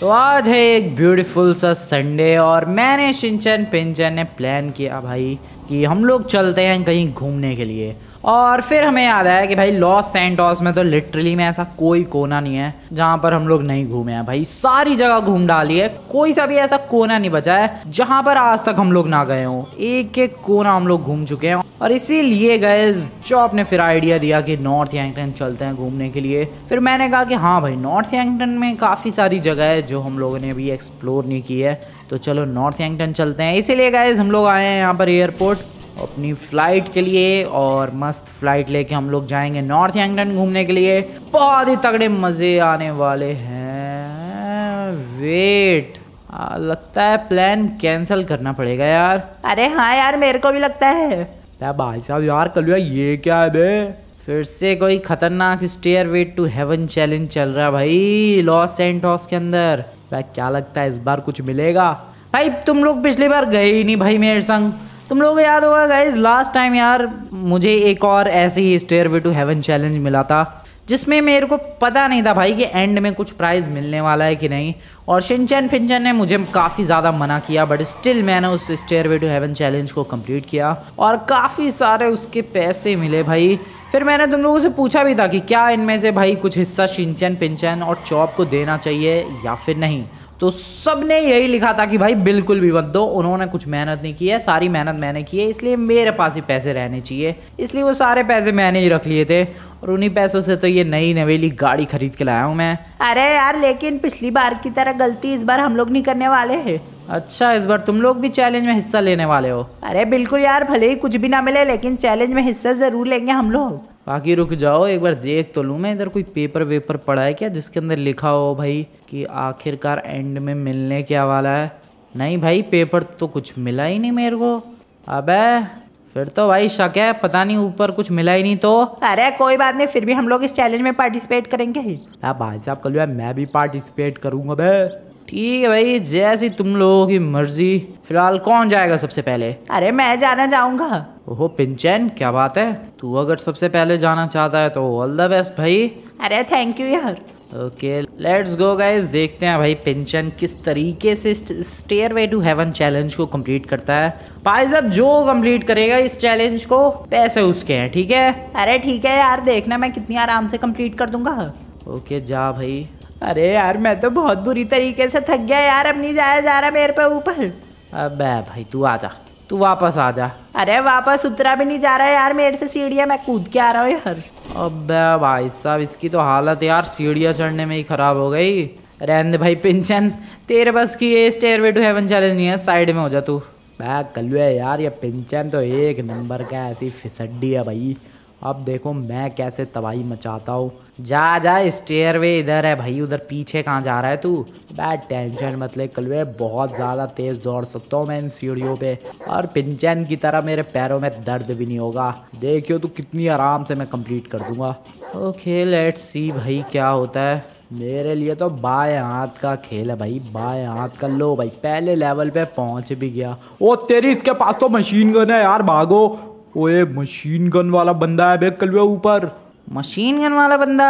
तो आज है एक ब्यूटीफुल सा संडे और मैंने शिंचन पिंचन ने प्लान किया भाई कि हम लोग चलते हैं कहीं घूमने के लिए और फिर हमें याद आया कि भाई लॉस सेंटॉस में तो लिटरली में ऐसा कोई कोना नहीं है जहाँ पर हम लोग नहीं घूमे हैं भाई सारी जगह घूम डाली है कोई सा भी ऐसा कोना नहीं बचा है जहाँ पर आज तक हम लोग ना गए हों एक एक कोना हम लोग घूम चुके हैं और इसीलिए गए जो आपने फिर आइडिया दिया कि नॉर्थ एंगटन चलते हैं घूमने के लिए फिर मैंने कहा कि हाँ भाई नॉर्थ एंगटन में काफ़ी सारी जगह है जो हम लोगों ने अभी एक्सप्लोर नहीं की है तो चलो नॉर्थ एंगटन चलते हैं इसीलिए गए हम लोग आए हैं यहाँ पर एयरपोर्ट अपनी फ्लाइट के लिए और मस्त फ्लाइट लेके हम लोग जाएंगे नॉर्थ एंगटन घूमने के लिए बहुत ही तगड़े मज़े आने वाले हैं वेट आ, लगता है प्लान कैंसिल करना पड़ेगा यार अरे हाँ यार मेरे को भी लगता है भाई साहब यार कल ये क्या है बे फिर से कोई खतरनाक stairway to heaven challenge चल रहा है भाई लॉस एंटॉस के अंदर भाई क्या लगता है इस बार कुछ मिलेगा भाई तुम लोग पिछली बार गए ही नहीं भाई मेरे संग तुम लोगों को याद होगा गाइज लास्ट टाइम यार मुझे एक और ऐसे ही stairway to heaven challenge मिला था जिसमें मेरे को पता नहीं था भाई कि एंड में कुछ प्राइज़ मिलने वाला है कि नहीं और शिनचैन फिनचैन ने मुझे काफ़ी ज़्यादा मना किया बट स्टिल मैंने उस stairway to heaven challenge को कंप्लीट किया और काफ़ी सारे उसके पैसे मिले भाई फिर मैंने तुम लोगों से पूछा भी था कि क्या इनमें से भाई कुछ हिस्सा शिनचैन पिनचैन और चॉप को देना चाहिए या फिर नहीं तो सब ने यही लिखा था कि भाई बिल्कुल भी मत दो उन्होंने कुछ मेहनत नहीं की है सारी मेहनत मैंने की है इसलिए मेरे पास ही पैसे रहने चाहिए इसलिए वो सारे पैसे मैंने ही रख लिए थे और उन्हीं पैसों से तो ये नई नवेली गाड़ी खरीद के लाया हूँ मैं अरे यार लेकिन पिछली बार की तरह गलती इस बार हम लोग नहीं करने वाले है अच्छा इस बार तुम लोग भी चैलेंज में हिस्सा लेने वाले हो अरे बिल्कुल यार भले ही कुछ भी ना मिले लेकिन चैलेंज में हिस्सा ज़रूर लेंगे हम लोग बाकी रुक जाओ एक बार देख तो लूँ मैं इधर कोई पेपर वेपर पड़ा है क्या जिसके अंदर लिखा हो भाई कि आखिरकार एंड में मिलने क्या वाला है नहीं भाई पेपर तो कुछ मिला ही नहीं मेरे को अब फिर तो भाई शक है पता नहीं ऊपर कुछ मिला ही नहीं तो अरे कोई बात नहीं फिर भी हम लोग इस चैलेंज में पार्टिसिपेट करेंगे भाई साहब कल मैं भी पार्टिसिपेट करूंगा बे ठीक है भाई जैसी तुम लोगों की मर्जी फिलहाल कौन जाएगा सबसे पहले अरे मैं जाना चाहूंगा ओहो पिंचन क्या बात है तू अगर सबसे पहले जाना चाहता है तो ऑल द बेस्ट भाई अरे थैंक यू यार ओके लेट्स गो गाइस देखते हैं भाई पिंचन किस तरीके से stairway to heaven challenge को कंप्लीट करता है भाई साहब जो कंप्लीट करेगा इस चैलेंज को पैसे उसके हैं ठीक है अरे ठीक है यार देखना मैं कितनी आराम से कंप्लीट कर दूंगा ओके okay, जा भाई अरे यार मैं तो बहुत बुरी तरीके से थक गया यार अब नहीं जाया जा रहा मेरे पे ऊपर अब भाई तू आ जा तू वापस आ जा अरे वापस उतरा भी नहीं जा रहा है यार मेरे से सीढ़िया मैं कूद के आ रहा हूँ यार अब भाई साहब इसकी तो हालत यार सीढ़िया चढ़ने में ही ख़राब हो गई रहने भाई पिंचन तेरे बस की ये stairway to heaven challenge नहीं है साइड में हो जा तू बैग कलुए यार ये पिंचन तो एक नंबर का ऐसी फिसड्डी है भाई अब देखो मैं कैसे तबाही मचाता हूँ जा जा स्टेयर वे इधर है भाई उधर पीछे कहाँ जा रहा है तू बैड टेंशन मत ले कल बहुत ज़्यादा तेज़ दौड़ सकता हूँ मैं इन सीढ़ियों पे और पिंचन की तरह मेरे पैरों में दर्द भी नहीं होगा देखियो तू कितनी आराम से मैं कंप्लीट कर दूंगा ओके लेट सी भाई क्या होता है मेरे लिए तो बाएं हाथ का खेल है भाई बाएं हाथ का लो भाई पहले लेवल पे पहुंच भी गया ओ तेरी इसके पास तो मशीन गन है यार भागो ओए मशीन गन वाला बंदा है बे कलुआ ऊपर मशीन गन वाला बंदा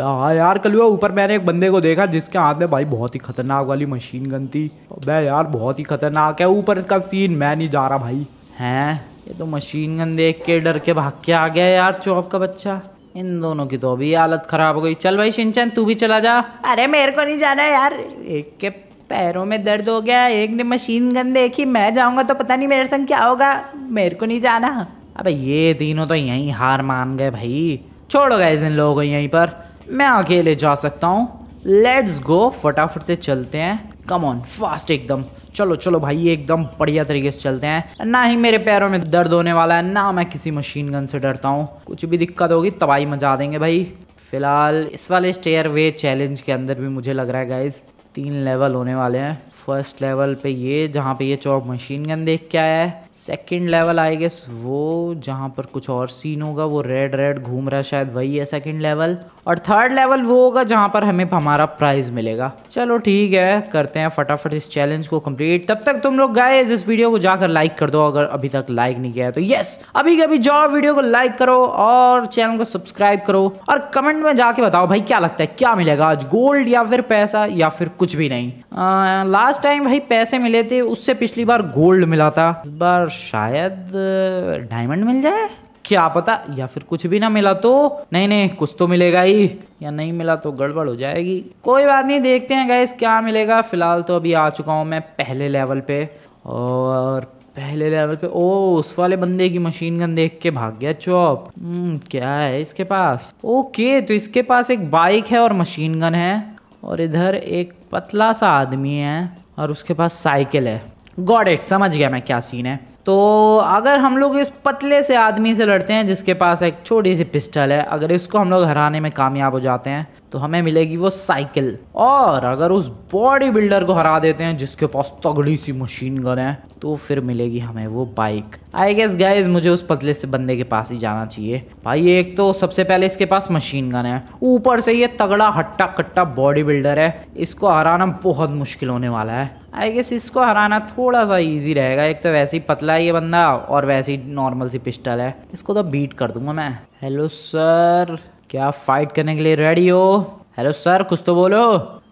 हाँ यार कल ऊपर मैंने एक बंदे को देखा जिसके हाथ में भाई बहुत ही खतरनाक वाली मशीन गन थी बे यार बहुत ही खतरनाक है ऊपर का सीन मैं नहीं जा रहा भाई हैं ये तो मशीन गन देख के डर के भाग के आ गया यार चौक का बच्चा इन दोनों की तो अभी हालत खराब हो गई चल भाई सिंचन तू भी चला जा अरे मेरे को नहीं जाना यार एक के पैरों में दर्द हो गया एक ने मशीन गन देखी मैं जाऊंगा तो पता नहीं मेरे संग क्या होगा मेरे को नहीं जाना अबे ये तीनों तो यहीं हार मान गए भाई छोड़ो गए इन लोगों को यहीं पर मैं अकेले जा सकता हूँ लेट्स गो फटाफट से चलते हैं कम ऑन फास्ट एकदम चलो चलो भाई एकदम बढ़िया तरीके से चलते हैं ना ही मेरे पैरों में दर्द होने वाला है ना मैं किसी मशीन गन से डरता हूँ कुछ भी दिक्कत होगी तबाही मजा देंगे भाई फिलहाल इस वाले स्टेयर वे चैलेंज के अंदर भी मुझे लग रहा है गाइज तीन लेवल होने वाले हैं फर्स्ट लेवल पे ये जहाँ पे ये चौक मशीन गन देख के आया है सेकंड लेवल आई गेस वो जहाँ पर कुछ और सीन होगा वो रेड रेड घूम रहा शायद वही है सेकंड लेवल और थर्ड लेवल वो होगा जहाँ पर हमें हमारा प्राइज मिलेगा चलो ठीक है करते हैं फटाफट इस चैलेंज को कम्प्लीट तब तक तुम लोग गए इस वीडियो को जाकर लाइक कर दो अगर अभी तक लाइक नहीं किया है तो यस अभी कभी अभी जाओ वीडियो को लाइक करो और चैनल को सब्सक्राइब करो और कमेंट में जाके बताओ भाई क्या लगता है क्या मिलेगा आज गोल्ड या फिर पैसा या फिर कुछ भी नहीं लास्ट लास्ट टाइम भाई पैसे मिले थे उससे पिछली बार गोल्ड मिला था इस बार शायद डायमंड मिल जाए क्या पता या फिर कुछ भी ना मिला तो नहीं नहीं कुछ तो मिलेगा ही या नहीं मिला तो गड़बड़ हो जाएगी कोई बात नहीं देखते हैं गाइस क्या मिलेगा फिलहाल तो अभी आ चुका हूँ मैं पहले लेवल पे और पहले लेवल पे ओ उस वाले बंदे की मशीन गन देख के भाग गया चौप हम्म, क्या है इसके पास ओके तो इसके पास एक बाइक है और मशीन गन है और इधर एक पतला सा आदमी है और उसके पास साइकिल है गॉड इट समझ गया मैं क्या सीन है तो अगर हम लोग इस पतले से आदमी से लड़ते हैं जिसके पास एक छोटी सी पिस्टल है अगर इसको हम लोग हराने में कामयाब हो जाते हैं तो हमें मिलेगी वो साइकिल और अगर उस बॉडी बिल्डर को हरा देते हैं जिसके पास तगड़ी सी मशीन गन है तो फिर मिलेगी हमें वो बाइक आई गेस गाइज मुझे उस पतले से बंदे के पास ही जाना चाहिए भाई एक तो सबसे पहले इसके पास मशीन गन है ऊपर से ये तगड़ा हट्टा कट्टा बॉडी बिल्डर है इसको हराना बहुत मुश्किल होने वाला है आई गेस इसको हराना थोड़ा सा ईजी रहेगा एक तो वैसे ही पतला है ये बंदा और वैसे ही नॉर्मल सी पिस्टल है इसको तो बीट कर दूंगा मैं हेलो सर क्या फाइट करने के लिए रेडी हो हेलो सर कुछ तो बोलो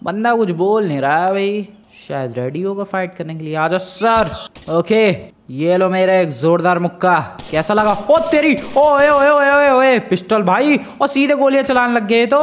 बंदा कुछ बोल नहीं रहा है भाई शायद रेडी होगा फाइट करने के लिए आ जाओ सर ओके ये लो मेरा एक जोरदार मुक्का कैसा लगा ओ तेरी ओए ओ ओए ओ ओए पिस्टल भाई और सीधे गोलियां चलाने लग गए तो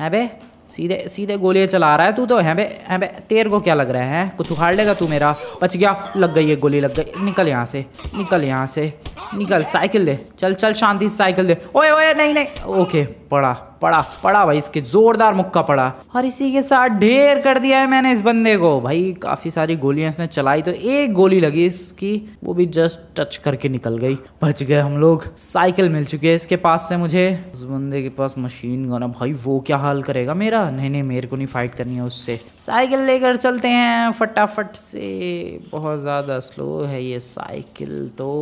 है बे सीधे सीधे गोलियाँ चला रहा है तू तो है बे है बे तेर को क्या लग रहा है कुछ उखाड़ लेगा तू मेरा बच गया लग गई है गोली लग गई निकल यहाँ से निकल यहाँ से निकल साइकिल दे चल चल शांति साइकिल दे ओए ओए नहीं नहीं ओके पड़ा पड़ा पड़ा भाई इसके जोरदार मुक्का पड़ा और इसी के साथ ढेर कर दिया है मैंने इस बंदे को भाई काफी सारी गोलियां इसने चलाई तो एक गोली लगी इसकी वो भी जस्ट टच करके निकल गई बच गए हम लोग साइकिल मिल चुकी है इसके पास से मुझे उस बंदे के पास मशीन गना भाई वो क्या हाल करेगा मेरा नहीं नहीं मेरे को नहीं फाइट करनी है उससे साइकिल लेकर चलते हैं फटाफट से बहुत ज्यादा स्लो है ये साइकिल तो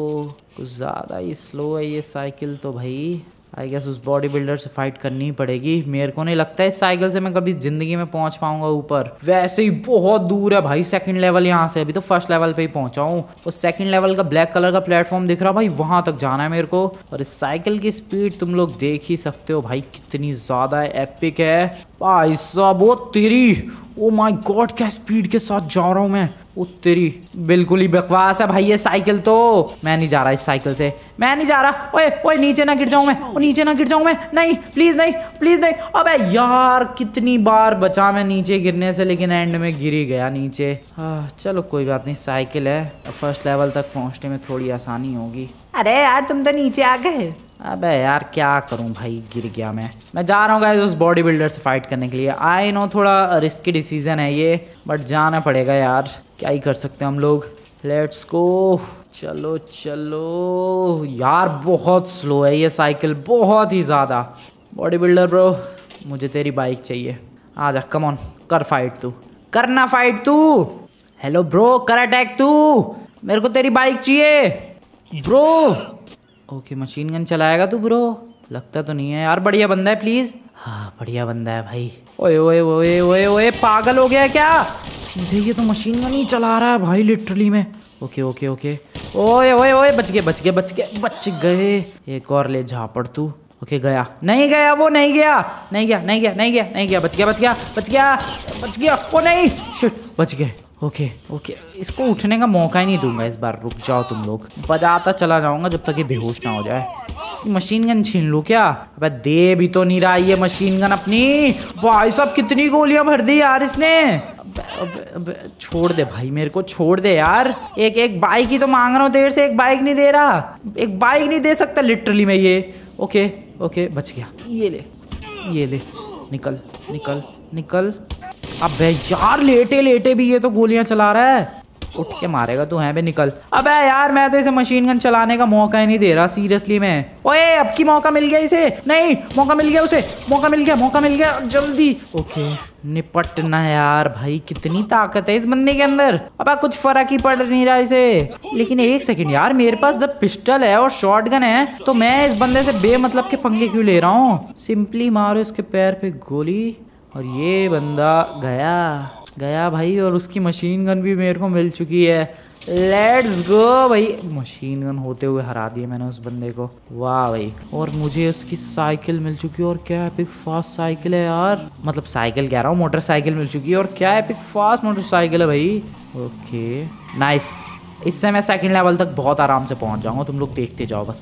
कुछ ज़्यादा ही स्लो है ये साइकिल तो भाई आई गेस उस बॉडी बिल्डर से फाइट करनी ही पड़ेगी मेरे को नहीं लगता इस साइकिल से मैं कभी जिंदगी में पहुंच पाऊंगा ऊपर वैसे ही बहुत दूर है भाई सेकंड लेवल यहाँ से अभी तो फर्स्ट लेवल पे ही पहुंचा हूँ और सेकंड लेवल का ब्लैक कलर का प्लेटफॉर्म दिख रहा भाई वहां तक जाना है मेरे को और इस साइकिल की स्पीड तुम लोग देख ही सकते हो भाई कितनी ज्यादा एपिक है भाई साहब वो तेरी ओ माय गॉड क्या स्पीड के साथ जा रहा हूँ मैं ओ तेरी बिल्कुल ही बकवास है भाई ये साइकिल तो मैं नहीं जा रहा इस साइकिल से मैं नहीं जा रहा ओए ओए नीचे ना गिर जाऊं मैं ओ नीचे ना गिर जाऊं मैं नहीं प्लीज़ नहीं प्लीज़ नहीं अबे यार कितनी बार बचा मैं नीचे गिरने से लेकिन एंड में गिर ही गया नीचे आ, हाँ, चलो कोई बात नहीं साइकिल है फर्स्ट लेवल तक पहुँचने में थोड़ी आसानी होगी अरे यार तुम तो नीचे आ गए अबे यार क्या करूं भाई गिर गया मैं मैं जा रहा हूँ उस बॉडी बिल्डर से फाइट करने के लिए आई नो थोड़ा रिस्की डिसीजन है ये बट जाना पड़ेगा यार क्या ही कर सकते हैं हम लोग लेट्स गो चलो चलो यार बहुत स्लो है ये साइकिल बहुत ही ज़्यादा बॉडी बिल्डर ब्रो मुझे तेरी बाइक चाहिए आ जा कम ऑन कर फाइट तू करना फाइट तू हेलो ब्रो कर अटैक तू मेरे को तेरी बाइक चाहिए ब्रो ओके मशीन गन चलाएगा तू ब्रो लगता तो नहीं है यार बढ़िया बंदा है प्लीज हाँ बढ़िया बंदा है भाई ओए ओए ओए ओए ओए पागल हो गया क्या सीधे ये तो मशीन गन ही चला रहा है भाई लिटरली में ओके ओके ओके ओए ओए ओए बच गए बच गए बच गए बच गए एक और ले झापड़ तू ओके गया नहीं गया वो नहीं गया नहीं गया नहीं गया नहीं गया नहीं गया बच गया बच गया बच गया बच गया वो नहीं शिट बच गए ओके ओके इसको उठने का मौका ही नहीं दूंगा इस बार रुक जाओ तुम लोग बजाता चला जाऊंगा जब तक ये बेहोश ना हो जाए इसकी मशीन गन छीन लू क्या अबे दे भी तो नहीं रहा ये मशीन गन अपनी भाई साहब कितनी गोलियां भर दी यार इसने छोड़ दे भाई मेरे को छोड़ दे यार एक एक बाइक ही तो मांग रहा हूँ देर से एक बाइक नहीं दे रहा एक बाइक नहीं दे सकता लिटरली मैं ये ओके ओके बच गया ये ले ये ले निकल निकल निकल अबे यार लेटे लेटे भी ये तो गोलियां चला रहा है उठ के मारेगा तू है बे निकल अबे यार मैं तो इसे मशीन गन चलाने का मौका ही नहीं दे रहा सीरियसली मैं ओए अब की मौका मिल गया इसे नहीं मौका मिल गया उसे मौका मिल गया मौका मिल गया जल्दी ओके निपटना यार भाई कितनी ताकत है इस बंदे के अंदर अब कुछ फर्क ही पड़ नहीं रहा इसे लेकिन एक सेकंड यार मेरे पास जब पिस्टल है और गन है तो मैं इस बंदे से बेमतलब के पंगे क्यों ले रहा हूँ सिंपली मारो इसके पैर पे गोली और ये बंदा गया गया भाई और उसकी मशीन गन भी मेरे को मिल चुकी है लेट्स गो भाई मशीन गन होते हुए हरा दिए मैंने उस बंदे को वाह भाई और मुझे उसकी साइकिल मिल चुकी है और क्या एपिक फास्ट साइकिल है यार मतलब साइकिल कह रहा हूँ मोटरसाइकिल मिल चुकी है और क्या एपिक फास्ट मोटरसाइकिल है भाई ओके नाइस इससे मैं सेकंड लेवल तक बहुत आराम से पहुंच जाऊंगा तुम लोग देखते जाओ बस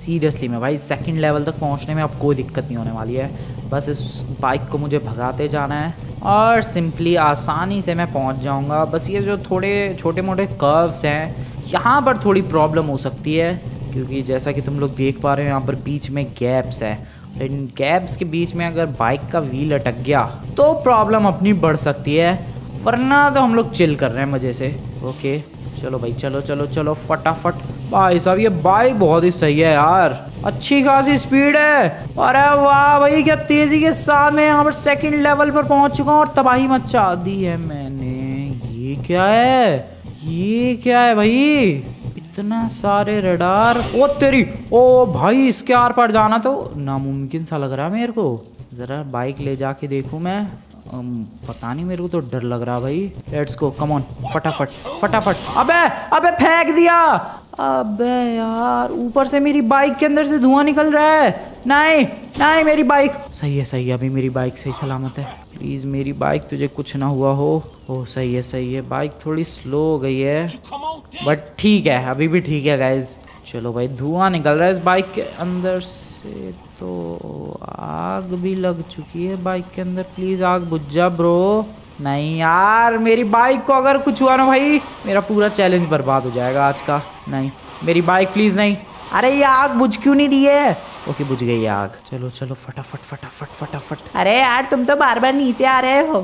सीरियसली मैं भाई सेकंड लेवल तक पहुंचने में अब कोई दिक्कत नहीं होने वाली है बस इस बाइक को मुझे भगाते जाना है और सिंपली आसानी से मैं पहुंच जाऊंगा बस ये जो थोड़े छोटे मोटे कर्व्स हैं यहाँ पर थोड़ी प्रॉब्लम हो सकती है क्योंकि जैसा कि तुम लोग देख पा रहे हो यहाँ पर बीच में गैप्स है इन गैप्स के बीच में अगर बाइक का व्हील अटक गया तो प्रॉब्लम अपनी बढ़ सकती है वरना तो हम लोग चिल कर रहे हैं मज़े से ओके चलो भाई चलो चलो चलो फटाफट भाई साहब ये बाइक बहुत ही सही है यार अच्छी खासी स्पीड है अरे वाह भाई क्या तेजी के साथ में यहाँ पर सेकंड लेवल पर पहुंच चुका हूँ और तबाही मचा दी है मैंने ये क्या है ये क्या है भाई इतना सारे रडार ओ तेरी ओ भाई इसके आर पार जाना तो नामुमकिन सा लग रहा है मेरे को जरा बाइक ले जाके देखू मैं पता नहीं मेरे को तो डर लग रहा भाई लेट्स गो कम ऑन फटाफट फटाफट अबे अबे फेंक दिया अबे यार ऊपर से मेरी बाइक के अंदर से धुआं निकल रहा है नहीं नहीं मेरी बाइक सही है सही है अभी मेरी बाइक सही सलामत है प्लीज मेरी बाइक तुझे कुछ ना हुआ हो ओ सही है सही है बाइक थोड़ी स्लो हो गई है बट ठीक है अभी भी ठीक है गाइज चलो भाई धुआं निकल रहा है इस बाइक के अंदर से तो आग भी लग चुकी है बाइक के अंदर प्लीज आग बुझ जा ब्रो नहीं यार मेरी बाइक को अगर कुछ हुआ ना भाई मेरा पूरा चैलेंज बर्बाद हो जाएगा आज का नहीं मेरी बाइक प्लीज़ नहीं अरे ये आग बुझ क्यों नहीं रही है ओके बुझ गई आग चलो चलो फटाफट फटाफट फटाफट अरे यार तुम तो बार बार नीचे आ रहे हो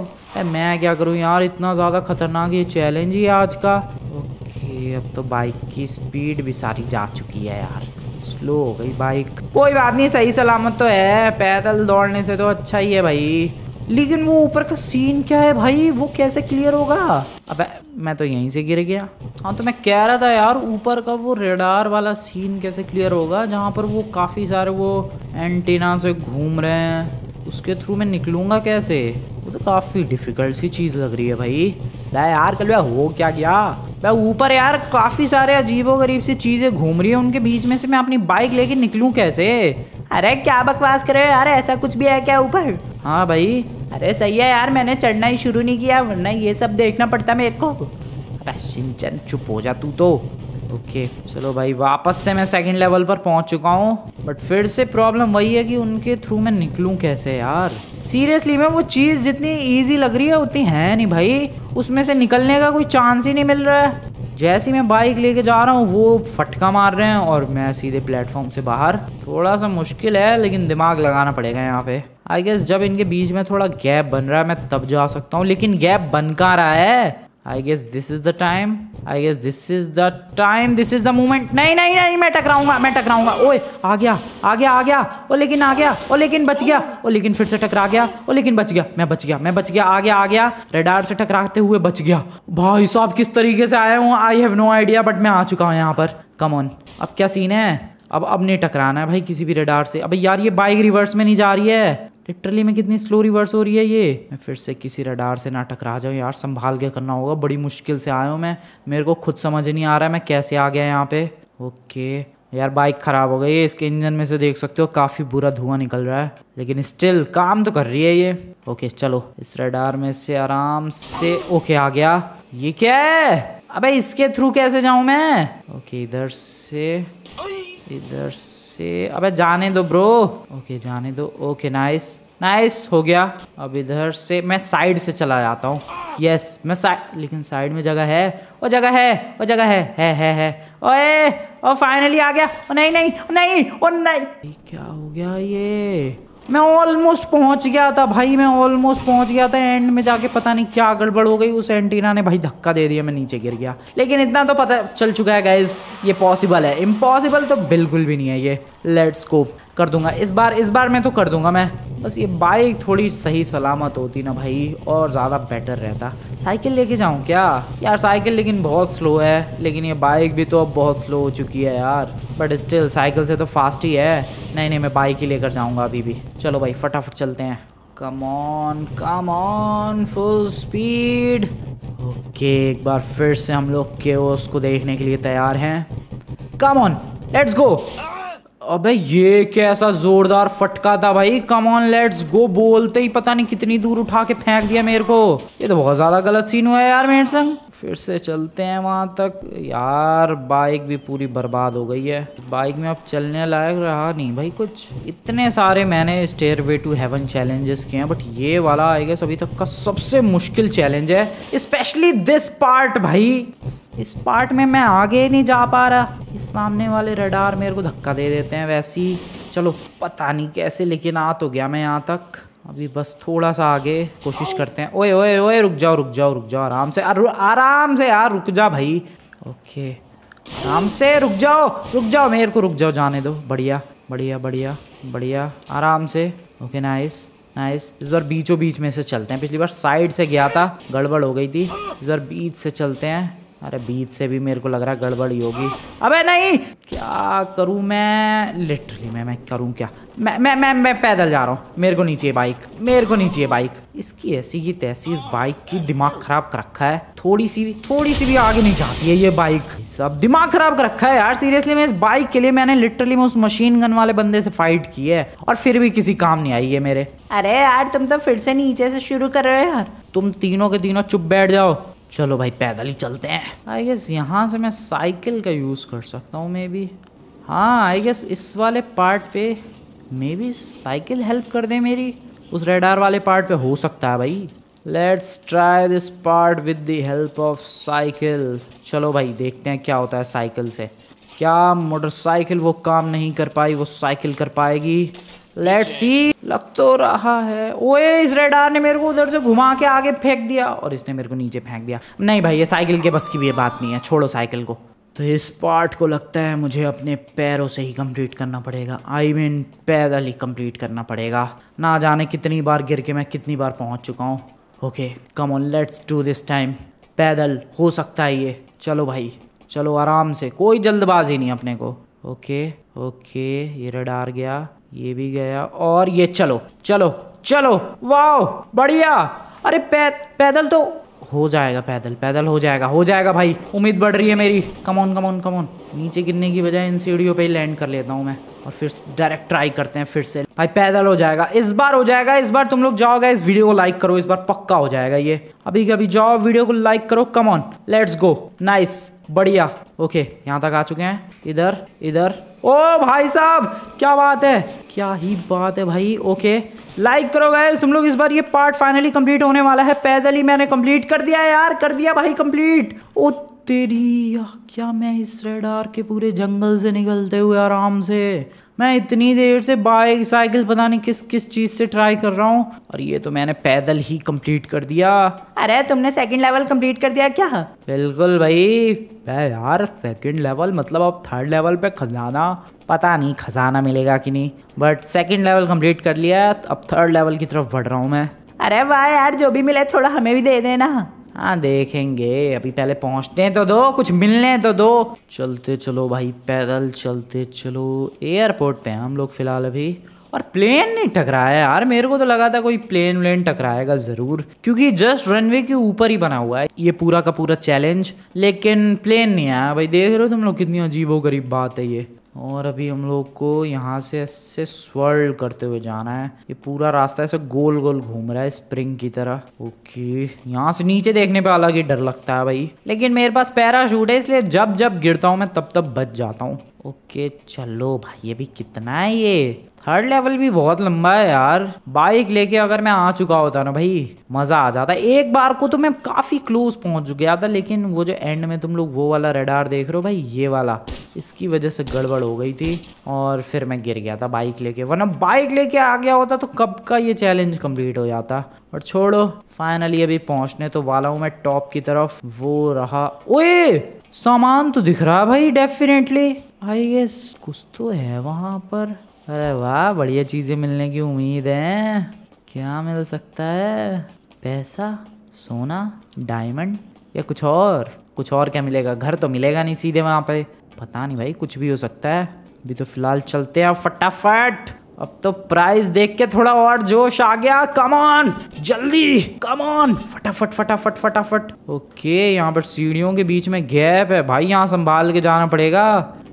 मैं क्या करूँ यार इतना ज़्यादा खतरनाक ये चैलेंज ही है आज का ओके अब तो बाइक की स्पीड भी सारी जा चुकी है यार स्लो हो गई बाइक कोई बात नहीं सही सलामत तो है पैदल दौड़ने से तो अच्छा ही है भाई लेकिन वो ऊपर का सीन क्या है भाई वो कैसे क्लियर होगा अब मैं तो यहीं से गिर गया हाँ तो मैं कह रहा था यार ऊपर का वो रेडार वाला सीन कैसे क्लियर होगा जहाँ पर वो काफ़ी सारे वो एंटीना से घूम रहे हैं उसके थ्रू मैं निकलूँगा कैसे वो तो काफ़ी डिफिकल्ट सी चीज़ लग रही है भाई भाई यार कल हो क्या गया भाई ऊपर यार काफ़ी सारे अजीबो गरीब सी चीज़ें घूम रही है उनके बीच में से मैं अपनी बाइक लेके निकलूँ कैसे अरे क्या बकवास करे यार ऐसा कुछ भी है क्या ऊपर हाँ भाई अरे सही है यार मैंने चढ़ना ही शुरू नहीं किया वरना ये सब देखना पड़ता मेरे को अबे सिंचन चुप हो जा तू तो ओके चलो भाई वापस से मैं सेकंड लेवल पर पहुंच चुका हूँ बट फिर से प्रॉब्लम वही है कि उनके थ्रू मैं निकलूँ कैसे यार सीरियसली मैं वो चीज़ जितनी ईजी लग रही है उतनी है नहीं भाई उसमें से निकलने का कोई चांस ही नहीं मिल रहा है जैसे ही मैं बाइक लेके जा रहा हूँ वो फटका मार रहे हैं और मैं सीधे प्लेटफॉर्म से बाहर थोड़ा सा मुश्किल है लेकिन दिमाग लगाना पड़ेगा यहाँ पे आई गेस जब इनके बीच में थोड़ा गैप बन रहा है मैं तब जा सकता हूँ लेकिन गैप बन का रहा है I guess this is the time I guess this is the time this is the moment नहीं नहीं नहीं मैं टकराऊंगा मैं टकराऊंगा ओए आ गया आ गया आ गया ओ लेकिन आ गया ओ लेकिन बच गया ओ लेकिन फिर से टकरा गया ओ लेकिन बच गया मैं बच गया मैं बच गया आ गया आ गया रेडार से टकराते हुए बच गया भाई साहब किस तरीके से आया हूँ I have no idea but मैं आ चुका हूँ यहाँ पर कम ऑन अब क्या सीन है अब अब नहीं टकराना है भाई किसी भी रेडार से अब यार ये बाइक रिवर्स में नहीं जा रही है लिटरली में कितनी स्लो रिवर्स हो रही है ये मैं फिर से किसी रडार से ना टकरा जाऊँ यार संभाल के करना होगा बड़ी मुश्किल से आया हूँ मैं मेरे को खुद समझ नहीं आ रहा है मैं कैसे आ गया यहाँ पे ओके यार बाइक ख़राब हो गई है इसके इंजन में से देख सकते हो काफ़ी बुरा धुआं निकल रहा है लेकिन स्टिल काम तो कर रही है ये ओके चलो इस रडार में से आराम से ओके आ गया ये क्या है अबे इसके थ्रू कैसे जाऊं मैं ओके इधर से इधर से अबे जाने दो ब्रो ओके जाने दो ओके नाइस नाइस हो गया अब इधर से मैं साइड से चला जाता हूँ यस मैं साइड लेकिन साइड में जगह है वो जगह है वो जगह है है है है ओए ओ फाइनली आ गया ओ नहीं नहीं नहीं ओ नहीं क्या हो गया ये मैं ऑलमोस्ट पहुंच गया था भाई मैं ऑलमोस्ट पहुंच गया था एंड में जाके पता नहीं क्या गड़बड़ हो गई उस एंटीना ने भाई धक्का दे दिया मैं नीचे गिर गया लेकिन इतना तो पता चल चुका है गाइज ये पॉसिबल है इम्पॉसिबल तो बिल्कुल भी नहीं है ये लेट्स को कर दूंगा इस बार इस बार मैं तो कर दूंगा मैं बस ये बाइक थोड़ी सही सलामत होती ना भाई और ज़्यादा बेटर रहता साइकिल लेके जाऊँ क्या यार साइकिल लेकिन बहुत स्लो है लेकिन ये बाइक भी तो अब बहुत स्लो हो चुकी है यार बट स्टिल साइकिल से तो फास्ट ही है नहीं नहीं मैं बाइक ही लेकर जाऊँगा अभी भी चलो भाई फटाफट चलते हैं come on come on full speed okay एक बार फिर से हम लोग के उसको देखने के लिए तैयार हैं कम ऑन लेट्स गो अबे ये कैसा जोरदार फटका था भाई कम ऑन लेट्स गो बोलते ही पता नहीं कितनी दूर उठा के फेंक दिया मेरे को ये तो बहुत ज्यादा गलत सीन हुआ है यार मेरे संग फिर से चलते हैं वहाँ तक यार बाइक भी पूरी बर्बाद हो गई है बाइक में अब चलने लायक रहा नहीं भाई कुछ इतने सारे मैंने stairway to heaven challenges किए हैं बट ये वाला आएगा अभी तक का सबसे मुश्किल चैलेंज है स्पेशली दिस पार्ट भाई इस पार्ट में मैं आगे नहीं जा पा रहा इस सामने वाले रडार मेरे को धक्का दे देते हैं वैसे ही चलो पता नहीं कैसे लेकिन आ तो गया मैं यहाँ तक अभी बस थोड़ा सा आगे कोशिश करते हैं ओए ओए ओए रुक जाओ रुक जाओ रुक जाओ आराम से आराम से यार रुक जा भाई ओके आराम से रुक जाओ रुक जाओ मेरे को रुक जाओ जाने दो बढ़िया बढ़िया बढ़िया बढ़िया आराम से ओके नाइस नाइस इस बार बीचों बीच में से चलते हैं पिछली बार साइड से गया था गड़बड़ हो गई थी इस बार बीच से चलते हैं अरे बीच से भी मेरे को लग रहा है गड़बड़ी होगी अबे नहीं क्या करूँ मैं लिटरली मैं मैं करूँ क्या मैं मैं मैं मैं पैदल जा रहा हूँ मेरे को नीचे बाइक मेरे को नीचे बाइक इसकी ऐसी की तैसी इस बाइक की दिमाग खराब कर रखा है थोड़ी सी भी थोड़ी सी भी आगे नहीं जाती है ये बाइक सब दिमाग खराब कर रखा है यार सीरियसली मैं इस बाइक के लिए मैंने लिटरली मैं उस मशीन गन वाले बंदे से फाइट की है और फिर भी किसी काम नहीं आई है मेरे अरे यार तुम तो फिर से नीचे से शुरू कर रहे हो यार तुम तीनों के तीनों चुप बैठ जाओ चलो भाई पैदल ही चलते हैं आई गेस यहाँ से मैं साइकिल का यूज़ कर सकता हूँ मे बी हाँ आई गेस इस वाले पार्ट पे मे बी साइकिल हेल्प कर दे मेरी उस रेडार वाले पार्ट पे हो सकता है भाई let's try this part with the help of cycle चलो भाई देखते हैं क्या होता है साइकिल से क्या मोटरसाइकिल वो काम नहीं कर पाई वो साइकिल कर पाएगी लेट सी लग तो रहा है ओए इस रेडार ने मेरे को उधर से घुमा के आगे फेंक दिया और इसने मेरे को नीचे फेंक दिया नहीं भाई ये साइकिल के बस की भी ये बात नहीं है छोड़ो साइकिल को तो इस पार्ट को लगता है मुझे अपने पैरों से ही कंप्लीट करना पड़ेगा आई मीन पैदल ही कंप्लीट करना पड़ेगा ना जाने कितनी बार गिर के मैं कितनी बार पहुंच चुका हूँ okay come on let's do this time पैदल हो सकता है ये चलो भाई चलो आराम से कोई जल्दबाजी नहीं अपने को ओके ओके ये रेडार गया ये भी गया और ये चलो चलो चलो वाह बढ़िया अरे पै, पैदल तो हो जाएगा पैदल पैदल हो जाएगा हो जाएगा भाई उम्मीद बढ़ रही है मेरी कमॉन कमॉन कमॉन नीचे गिरने की बजाय इन सीढ़ियों पे ही लैंड कर लेता हूँ मैं और फिर डायरेक्ट ट्राई करते हैं फिर से भाई पैदल हो जाएगा इस बार हो जाएगा इस बार तुम लोग जाओगे इस वीडियो को लाइक करो इस बार पक्का हो जाएगा ये अभी कभी जाओ वीडियो को लाइक करो कमोन लेट्स गो नाइस बढ़िया ओके यहाँ तक आ चुके हैं इधर इधर ओ भाई साहब क्या बात है क्या ही बात है भाई ओके लाइक करो गए तुम लोग इस बार ये पार्ट फाइनली कंप्लीट होने वाला है पैदल ही मैंने कंप्लीट कर दिया यार कर दिया भाई कंप्लीट ओ तेरी क्या मैं इस रेडार के पूरे जंगल से निकलते हुए आराम से मैं इतनी देर से बाइक साइकिल पता नहीं किस किस चीज़ से ट्राई कर रहा हूँ और ये तो मैंने पैदल ही कंप्लीट कर दिया अरे तुमने सेकंड लेवल कंप्लीट कर दिया क्या बिल्कुल भाई यार सेकंड लेवल मतलब अब थर्ड लेवल पे खजाना पता नहीं खजाना मिलेगा कि नहीं बट सेकंड लेवल कंप्लीट कर लिया अब थर्ड लेवल की तरफ बढ़ रहा हूँ मैं अरे वाह यार जो भी मिले थोड़ा हमें भी दे देना हाँ देखेंगे अभी पहले हैं तो दो कुछ मिलने तो दो चलते चलो भाई पैदल चलते चलो एयरपोर्ट पे हम लोग फिलहाल अभी और प्लेन नहीं टकराया यार मेरे को तो लगा था कोई प्लेन व्लेन टकराएगा ज़रूर क्योंकि जस्ट रनवे के ऊपर ही बना हुआ है ये पूरा का पूरा चैलेंज लेकिन प्लेन नहीं आया भाई देख रहे हो तुम लोग कितनी अजीब गरीब बात है ये और अभी हम लोग को यहाँ से ऐसे स्वर्ल करते हुए जाना है ये पूरा रास्ता ऐसे गोल गोल घूम रहा है स्प्रिंग की तरह ओके यहाँ से नीचे देखने पे अलग ही डर लगता है भाई लेकिन मेरे पास पैराशूट है इसलिए जब जब गिरता हूँ मैं तब तब बच जाता हूँ ओके चलो भाई अभी कितना है ये थर्ड लेवल भी बहुत लंबा है यार बाइक लेके अगर मैं आ चुका होता ना भाई मजा आ जाता एक बार को तो मैं काफी क्लोज पहुंच गया था लेकिन वो जो एंड में तुम लोग वो वाला रेडार देख रहे हो भाई ये वाला इसकी वजह से गड़बड़ हो गई थी और फिर मैं गिर गया था बाइक लेके वरना बाइक लेके आ गया होता तो कब का ये चैलेंज कम्प्लीट हो जाता और छोड़ो फाइनली अभी पहुंचने तो वाला हूँ मैं टॉप की तरफ वो रहा ओए सामान तो दिख रहा भाई डेफिनेटली आई गेस कुछ तो है वहां पर अरे वाह बढ़िया चीज़ें मिलने की उम्मीद है क्या मिल सकता है पैसा सोना डायमंड या कुछ और कुछ और क्या मिलेगा घर तो मिलेगा नहीं सीधे वहां पे पता नहीं भाई कुछ भी हो सकता है अभी तो फिलहाल चलते हैं फटाफट अब तो प्राइस देख के थोड़ा और जोश आ गया कमान जल्दी कमान फटाफट फटाफट फटाफट ओके यहाँ पर सीढ़ियों के बीच में गैप है भाई यहाँ संभाल के जाना पड़ेगा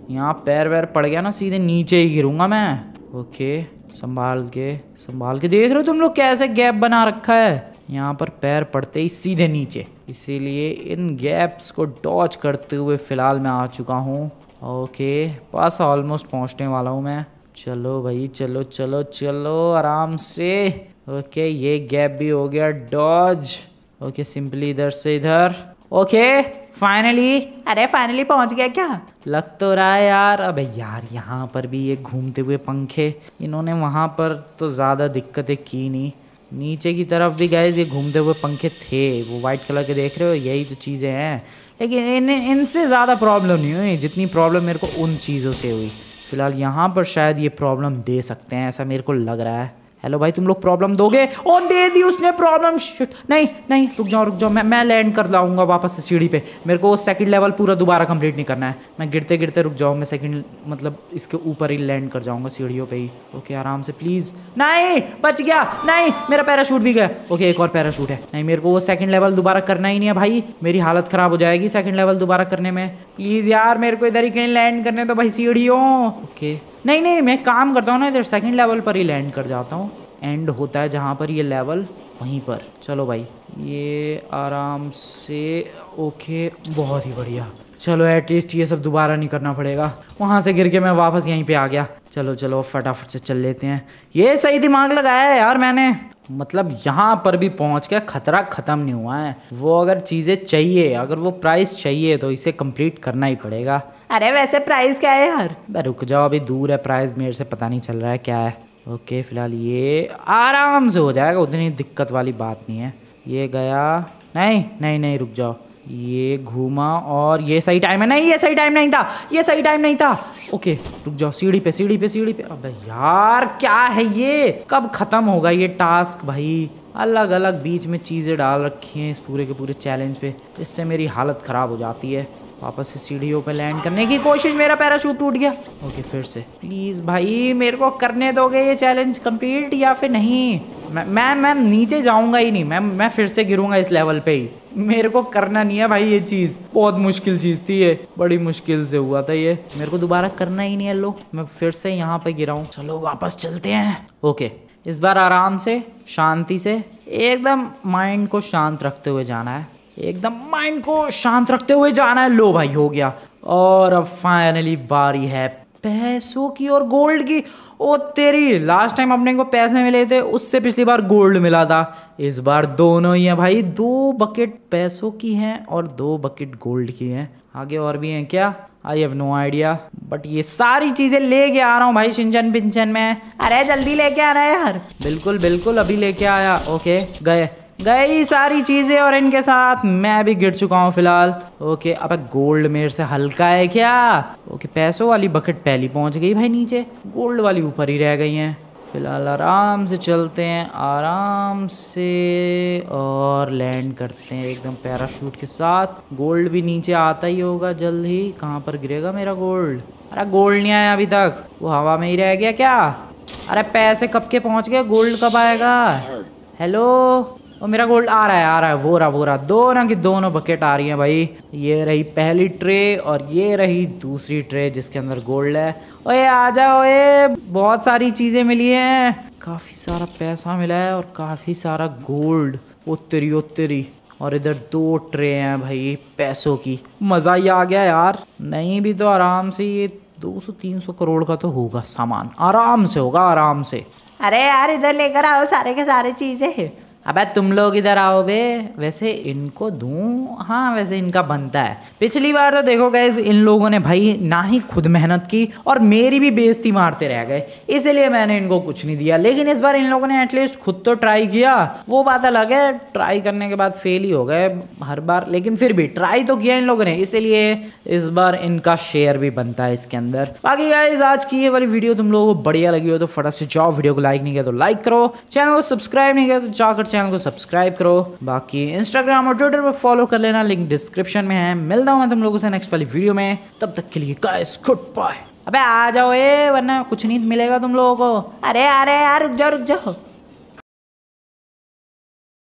यहाँ पैर वैर पड़ गया ना सीधे नीचे ही गिरूंगा मैं ओके संभाल के संभाल के देख रहे हो तुम लोग कैसे गैप बना रखा है यहाँ पर पैर पड़ते ही सीधे नीचे इसीलिए इन गैप्स को डॉच करते हुए फिलहाल मैं आ चुका हूँ ओके बस ऑलमोस्ट पहुँचने वाला हूँ मैं चलो भाई चलो चलो चलो आराम से ओके ये गैप भी हो गया डॉज ओके सिंपली इधर से इधर ओके फाइनली अरे फाइनली पहुंच गया क्या लग तो रहा है यार अबे यार यहाँ पर भी ये घूमते हुए पंखे इन्होंने वहाँ पर तो ज़्यादा दिक्कतें की नहीं नीचे की तरफ भी गए ये घूमते हुए पंखे थे वो वाइट कलर के देख रहे हो यही तो चीज़ें हैं लेकिन इन इनसे ज़्यादा प्रॉब्लम नहीं हुई जितनी प्रॉब्लम मेरे को उन चीज़ों से हुई फ़िलहाल यहाँ पर शायद ये प्रॉब्लम दे सकते हैं ऐसा मेरे को लग रहा है हेलो भाई तुम लोग प्रॉब्लम दोगे ओ दे दी उसने प्रॉब्लम नहीं नहीं रुक जाओ रुक जाओ मैं मैं लैंड कर लाऊंगा वापस से सीढ़ी पे मेरे को सेकंड लेवल पूरा दोबारा कंप्लीट नहीं करना है मैं गिरते गिरते रुक जाऊँ मैं सेकंड मतलब इसके ऊपर ही लैंड कर जाऊँगा सीढ़ियों पे ही ओके आराम से प्लीज़ नहीं बच गया नहीं मेरा पैराशूट भी गया ओके एक और पैराशूट है नहीं मेरे को वो सेकंड लेवल दोबारा करना ही नहीं है भाई मेरी हालत ख़राब हो जाएगी सेकंड लेवल दोबारा करने में प्लीज़ यार मेरे को इधर ही कहीं लैंड करने तो भाई सीढ़ियों ओके नहीं नहीं मैं काम करता हूँ ना इधर सेकंड लेवल पर ही लैंड कर जाता हूँ एंड होता है जहाँ पर ये लेवल वहीं पर चलो भाई ये आराम से ओके बहुत ही बढ़िया चलो एटलीस्ट ये सब दोबारा नहीं करना पड़ेगा वहाँ से गिर के मैं वापस यहीं पे आ गया चलो चलो फटाफट से चल लेते हैं ये सही दिमाग लगाया है यार मैंने मतलब यहाँ पर भी पहुँच के खतरा ख़त्म नहीं हुआ है वो अगर चीज़ें चाहिए अगर वो प्राइस चाहिए तो इसे कंप्लीट करना ही पड़ेगा अरे वैसे प्राइस क्या है यार रुक जाओ अभी दूर है प्राइस मेरे से पता नहीं चल रहा है क्या है ओके फिलहाल ये आराम से हो जाएगा उतनी दिक्कत वाली बात नहीं है ये गया नहीं नहीं नहीं रुक जाओ ये घूमा और ये सही टाइम है नहीं ये सही टाइम नहीं था ये सही टाइम नहीं था ओके रुक जाओ सीढ़ी पे सीढ़ी पे सीढ़ी पे अबे यार क्या है ये कब खत्म होगा ये टास्क भाई अलग अलग बीच में चीज़ें डाल रखी हैं इस पूरे के पूरे चैलेंज पे इससे मेरी हालत ख़राब हो जाती है वापस से सीढ़ियों पे लैंड करने की कोशिश मेरा पैराशूट टूट गया ओके फिर से प्लीज़ भाई मेरे को करने दोगे ये चैलेंज कंप्लीट या फिर नहीं मैं मैं नीचे जाऊंगा ही नहीं मैं मैं फिर से गिरूंगा इस लेवल पे ही मेरे को करना नहीं है भाई ये चीज़ बहुत मुश्किल चीज़ थी ये बड़ी मुश्किल से हुआ था ये मेरे को दोबारा करना ही नहीं है लो मैं फिर से यहाँ पे गिरा हूँ चलो वापस चलते हैं ओके इस बार आराम से शांति से एकदम माइंड को शांत रखते हुए जाना है एकदम माइंड को शांत रखते हुए जाना है लो भाई हो गया और अब फाइनली बारी है पैसों की और गोल्ड की ओ तेरी लास्ट टाइम अपने को पैसे मिले थे उससे पिछली बार गोल्ड मिला था इस बार दोनों ही हैं भाई दो बकेट पैसों की हैं और दो बकेट गोल्ड की हैं आगे और भी हैं क्या I have no idea but ये सारी चीज़ें लेके आ रहा हूँ भाई सिंचन पिंचन में अरे जल्दी लेके आ रहा है यार बिल्कुल बिल्कुल अभी लेके आया ओके गए गई सारी चीज़ें और इनके साथ मैं भी गिर चुका हूँ फिलहाल ओके अब गोल्ड मेरे से हल्का है क्या ओके पैसों वाली बकेट पहली पहुंच गई भाई नीचे गोल्ड वाली ऊपर ही रह गई हैं फिलहाल आराम से चलते हैं आराम से और लैंड करते हैं एकदम पैराशूट के साथ गोल्ड भी नीचे आता ही होगा जल्द ही कहाँ पर गिरेगा मेरा गोल्ड अरे गोल्ड नहीं आया अभी तक वो हवा में ही रह गया क्या अरे पैसे कब के पहुँच गए गोल्ड कब आएगा हेलो और मेरा गोल्ड आ रहा है आ रहा है वो रहा वो रहा दोनों की दोनों बकेट आ रही हैं भाई ये रही पहली ट्रे और ये रही दूसरी ट्रे जिसके अंदर गोल्ड है ओए आ जाओ ओए बहुत सारी चीज़ें मिली हैं काफ़ी सारा पैसा मिला है और काफ़ी सारा गोल्ड उत्तरी उत्तरी और इधर दो ट्रे हैं भाई पैसों की मज़ा ही आ गया यार नहीं भी तो आराम से ये तीन सौ करोड़ का तो होगा सामान आराम से होगा आराम से अरे यार इधर लेकर आओ सारे के सारे चीज़ें अबे तुम लोग इधर आओ बे वैसे इनको दू हाँ वैसे इनका बनता है पिछली बार तो देखो गए इन लोगों ने भाई ना ही खुद मेहनत की और मेरी भी बेइज्जती मारते रह गए इसीलिए मैंने इनको कुछ नहीं दिया लेकिन इस बार इन लोगों ने एटलीस्ट खुद तो ट्राई किया वो बात अलग है ट्राई करने के बाद फेल ही हो गए हर बार लेकिन फिर भी ट्राई तो किया इन लोगों ने इसीलिए इस बार इनका शेयर भी बनता है इसके अंदर बाकी गाइज आज की ये वाली वीडियो तुम लोगों को बढ़िया लगी हो तो फटाफट से जाओ वीडियो को लाइक नहीं किया तो लाइक करो चैनल को सब्सक्राइब नहीं किया तो जाकर चैनल चैनल को सब्सक्राइब करो बाकी इंस्टाग्राम और ट्विटर पर फॉलो कर लेना लिंक डिस्क्रिप्शन में है मिलता हूँ मैं तुम लोगों से नेक्स्ट वाली वीडियो में तब तक के लिए गाइस गुड बाय अबे आ जाओ ए वरना कुछ नहीं मिलेगा तुम लोगों को अरे अरे यार रुक जाओ रुक जाओ